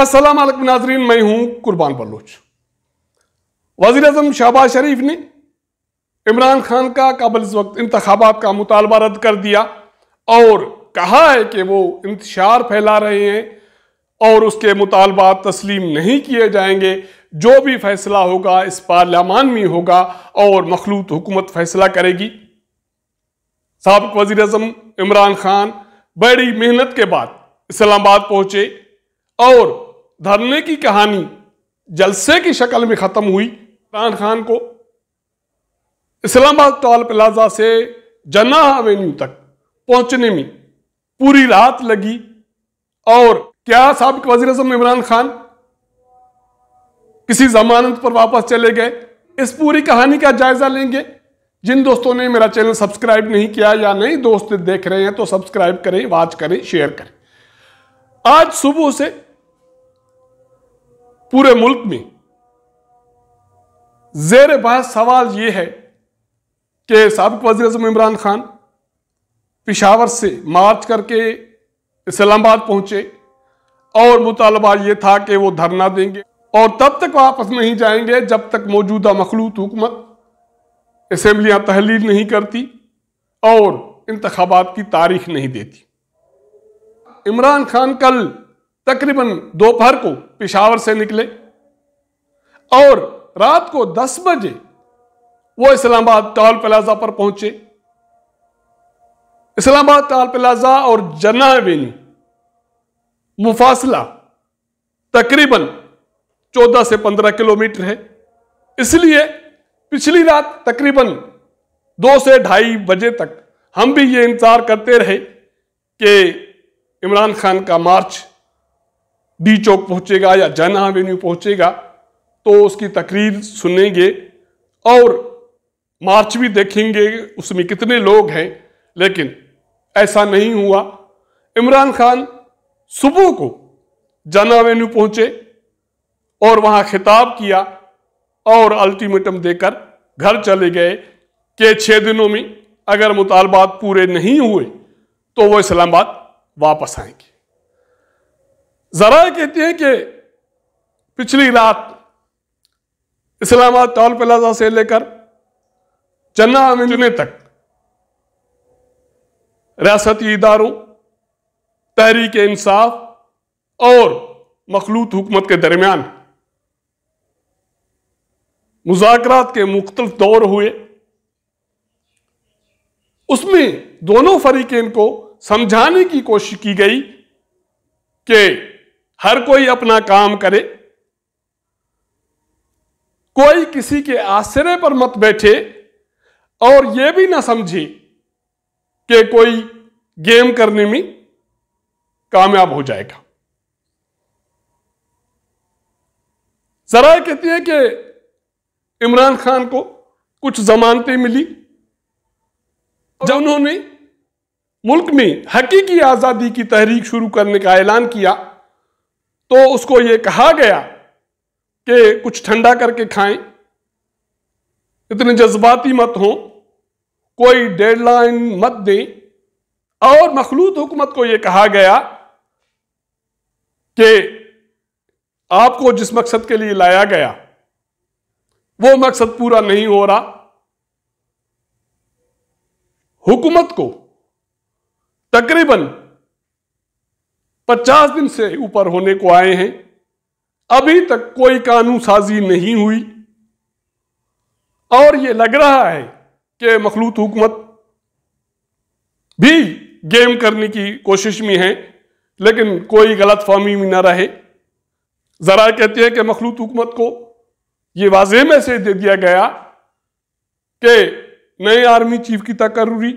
असलम नाजरीन मैं हूं कुर्बान बलोच वजीर अजम शहबाज शरीफ ने इमरान खान का काबल इस वक्त इंतबात का मुतालबा रद्द कर दिया और कहा है कि वो इंतशार फैला रहे हैं और उसके मुतालबात तस्लीम नहीं किए जाएंगे जो भी फैसला होगा इस पार्लियामान में होगा और मखलूत हुकूमत फैसला करेगी सबक वजी अजम इमरान खान बड़ी मेहनत के बाद इस्लामाबाद पहुंचे और धरने की कहानी जलसे की शक्ल में ख़त्म हुई इमरान खान को इस्लामाबाद टॉल प्लाजा से जना एवेन्यू तक पहुंचने में पूरी रात लगी और क्या सबक वजी अजम इमरान खान किसी जमानत पर वापस चले गए इस पूरी कहानी का जायजा लेंगे जिन दोस्तों ने मेरा चैनल सब्सक्राइब नहीं किया या नहीं दोस्त देख रहे हैं तो सब्सक्राइब करें वॉच करें शेयर करें आज सुबह से पूरे मुल्क में जेर बहस सवाल यह है कि सबक वजी अजम इमरान खान पिशावर से मार्च करके इस्लामाबाद पहुंचे और मुतालबा ये था कि वो धरना देंगे और तब तक वापस नहीं जाएंगे जब तक मौजूदा मखलूत हुकूमत असम्बलियां तहलील नहीं करती और इंतबात की तारीख नहीं देती इमरान खान कल तकरीबन दोपहर को पिशावर से निकले और रात को 10 बजे वो इस्लामाबाद टॉल प्लाजा पर पहुंचे इस्लामाबाद टॉल प्लाजा और जन्ना एवेन्यू मुफासला तकरीबन 14 से 15 किलोमीटर है इसलिए पिछली रात तकरीबन दो से ढाई बजे तक हम भी ये इंतजार करते रहे कि इमरान खान का मार्च डी चौक पहुंचेगा या जन एवेन्यू पहुंचेगा तो उसकी तकरीर सुनेंगे और मार्च भी देखेंगे उसमें कितने लोग हैं लेकिन ऐसा नहीं हुआ इमरान खान सुबह को जन एवेन्यू पहुंचे और वहां खिताब किया और अल्टीमेटम देकर घर चले गए कि छः दिनों में अगर मुतालबात पूरे नहीं हुए तो वो इस्लामाबाद वापस आएंगे जरा कहती हैं कि पिछली रात इस्लामाबाद टॉल प्लाजा से लेकर चन्ना मंजुने तक रियासती इदारों तहरीक इंसाफ और मखलूत हुकूमत के दरमियान मुजाकरात के मुख्त दौर हुए उसमें दोनों फरीकें को समझाने की कोशिश की गई कि हर कोई अपना काम करे कोई किसी के आश्रय पर मत बैठे और यह भी ना समझे कि कोई गेम करने में कामयाब हो जाएगा जरा कहती है कि इमरान खान को कुछ जमानतें मिली जब उन्होंने मुल्क में हकीकी आज़ादी की तहरीक शुरू करने का ऐलान किया तो उसको ये कहा गया कि कुछ ठंडा करके खाएं इतने जज्बाती मत हों कोई डेडलाइन मत दें और मखलूत हुकूमत को यह कहा गया कि आपको जिस मकसद के लिए लाया गया वो मकसद पूरा नहीं हो रहा हुकूमत को तकरीबन पचास दिन से ऊपर होने को आए हैं अभी तक कोई कानून साजी नहीं हुई और ये लग रहा है कि मखलूत हुकूमत भी गेम करने की कोशिश में है लेकिन कोई गलत फहमी में ना रहे ज़रा कहते हैं कि मखलूत हुकूमत को ये वाजे में से दे दिया गया कि नए आर्मी चीफ की तकर्री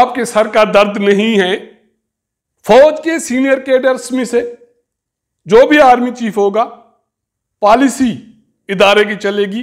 आपके सर का दर्द नहीं है फौज के सीनियर कैडर्स में से जो भी आर्मी चीफ होगा पॉलिसी इदारे की चलेगी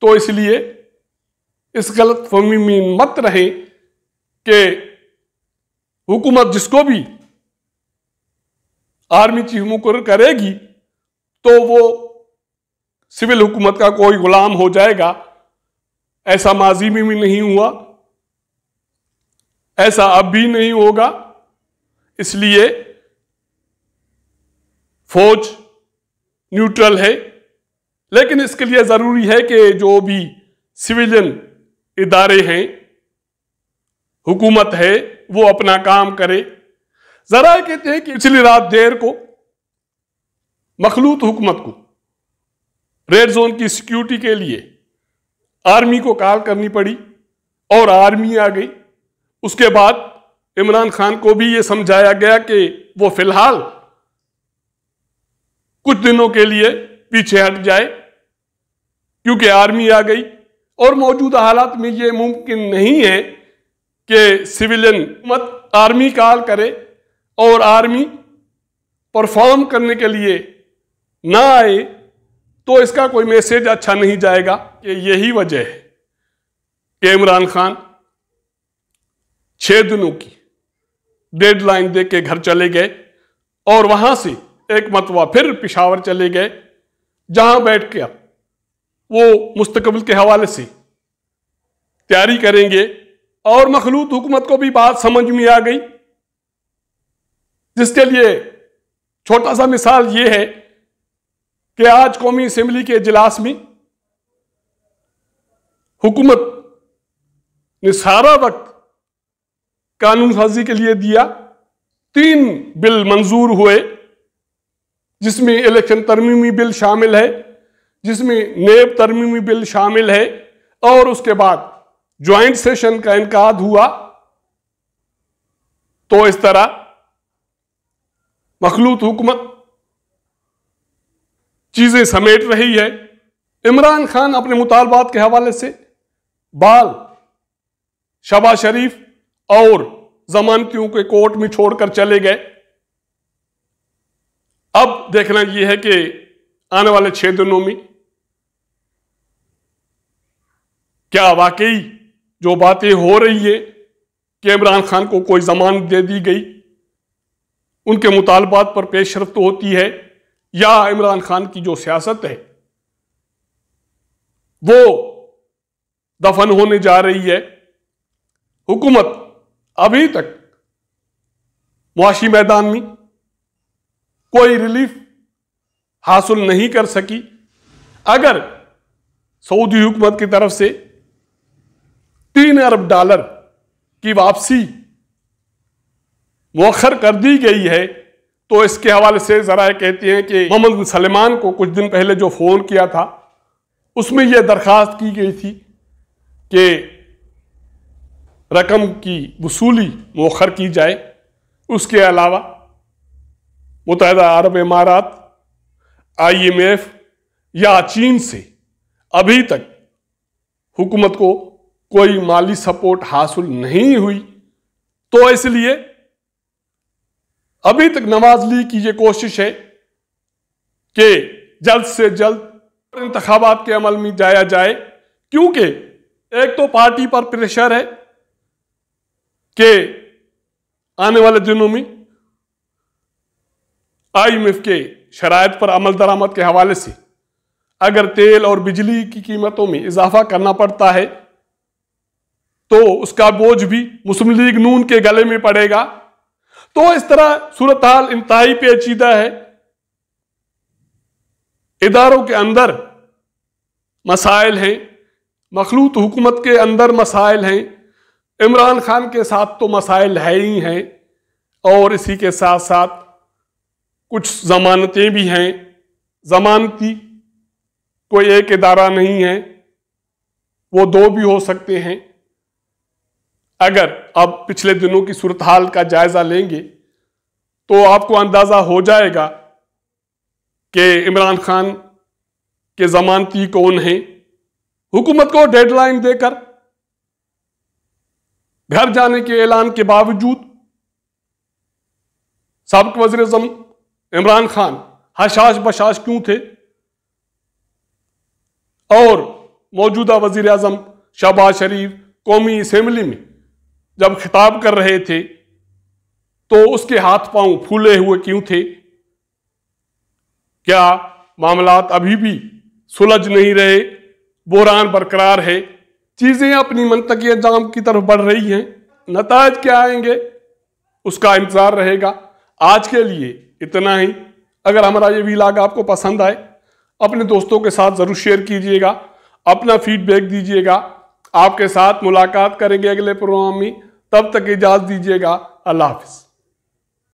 तो इसलिए इस गलत फहमी में मत रहे कि हुकूमत जिसको भी आर्मी चीफ मुकर करेगी तो वो सिविल हुकूमत का कोई गुलाम हो जाएगा ऐसा माजी में भी नहीं हुआ ऐसा अब भी नहीं होगा इसलिए फौज न्यूट्रल है लेकिन इसके लिए ज़रूरी है कि जो भी सिविलियन इदारे हैं हुकूमत है वो अपना काम करे ज़रा कहते हैं कि पिछली रात देर को मखलूत हुकूमत को रेड जोन की सिक्योरिटी के लिए आर्मी को कॉल करनी पड़ी और आर्मी आ गई उसके बाद इमरान खान को भी ये समझाया गया कि वो फिलहाल कुछ दिनों के लिए पीछे हट जाए क्योंकि आर्मी आ गई और मौजूदा हालात में ये मुमकिन नहीं है कि सिविलियन मत आर्मी काल करे और आर्मी परफॉर्म करने के लिए ना आए तो इसका कोई मैसेज अच्छा नहीं जाएगा कि यही वजह है कि इमरान खान छह दिनों की डेडलाइन दे के घर चले गए और वहां से एक मतवा फिर पिशावर चले गए जहां बैठ गया वो मुस्तकबिल के हवाले से तैयारी करेंगे और मखलूत हुकूमत को भी बात समझ में आ गई जिसके लिए छोटा सा मिसाल ये है कि आज कौमी असम्बली के इजलास में हुकूमत ने सारा वक्त कानून साजी के लिए दिया तीन बिल मंजूर हुए जिसमें इलेक्शन तरमीमी बिल शामिल है जिसमें नेब तरमीमी बिल शामिल है और उसके बाद ज्वाइंट सेशन का इनकाद हुआ तो इस तरह मखलूत हुकूमत चीजें समेट रही है इमरान खान अपने मुतालबात के हवाले से बाल शबा शरीफ और जमानतियों के कोर्ट में छोड़कर चले गए अब देखना यह है कि आने वाले छह दिनों में क्या वाकई जो बातें हो रही है कि इमरान खान को कोई जमानत दे दी गई उनके मुतालबात पर पेशरफ तो होती है या इमरान खान की जो सियासत है वो दफन होने जा रही है हुकूमत अभी तक मुआशी मैदान में कोई रिलीफ हासिल नहीं कर सकी अगर सऊदी हुकूमत की तरफ से तीन अरब डॉलर की वापसी मौखर कर दी गई है तो इसके हवाले से जरा कहते हैं कि मोहम्मद बिन सलमान को कुछ दिन पहले जो फ़ोन किया था उसमें यह दरख्वास्त की गई थी कि रकम की वसूली मौखर की जाए उसके अलावा मुतहद अरब इमारात आई एम एफ या चीन से अभी तक हुकूमत को कोई माली सपोर्ट हासिल नहीं हुई तो इसलिए अभी तक नवाज ली की यह कोशिश है कि जल्द से जल्द इंतबात के अमल में जाया जाए क्योंकि एक तो पार्टी पर प्रेशर है कि आने वाले दिनों में आईएमएफ के शरात पर अमल दरामद के हवाले से अगर तेल और बिजली की कीमतों में इजाफा करना पड़ता है तो उसका बोझ भी मुस्लिम लीग नून के गले में पड़ेगा तो इस तरह सूरत हाल इंतहाई पेचीदा है इदारों के अंदर मसाइल हैं मखलूत हुकूमत के अंदर मसाइल हैं इमरान खान के साथ तो मसाइल है ही हैं और इसी के साथ साथ कुछ ज़मानतें भी हैं ज़मानती कोई एक इदारा नहीं है वो दो भी हो सकते हैं अगर आप पिछले दिनों की सूरत हाल का जायज़ा लेंगे तो आपको अंदाज़ा हो जाएगा कि इमरान खान के ज़मानती कौन हैं हुकूमत को डेडलाइन देकर घर जाने के ऐलान के बावजूद सबक वजर अजम इमरान खान हशाश बशाश क्यों थे और मौजूदा वजीर अजम शहबाज शरीफ कौमी असम्बली में जब खिताब कर रहे थे तो उसके हाथ पांव फूले हुए क्यों थे क्या मामला अभी भी सुलझ नहीं रहे बुरान बरकरार है चीज़ें अपनी मनतकी अंजाम की तरफ बढ़ रही हैं नतज क्या आएंगे उसका इंतज़ार रहेगा आज के लिए इतना ही अगर हमारा ये वीलाग आपको पसंद आए अपने दोस्तों के साथ ज़रूर शेयर कीजिएगा अपना फीडबैक दीजिएगा आपके साथ मुलाकात करेंगे अगले प्रोग्राम में तब तक इजाज़ दीजिएगा अल्लाह हाफिज़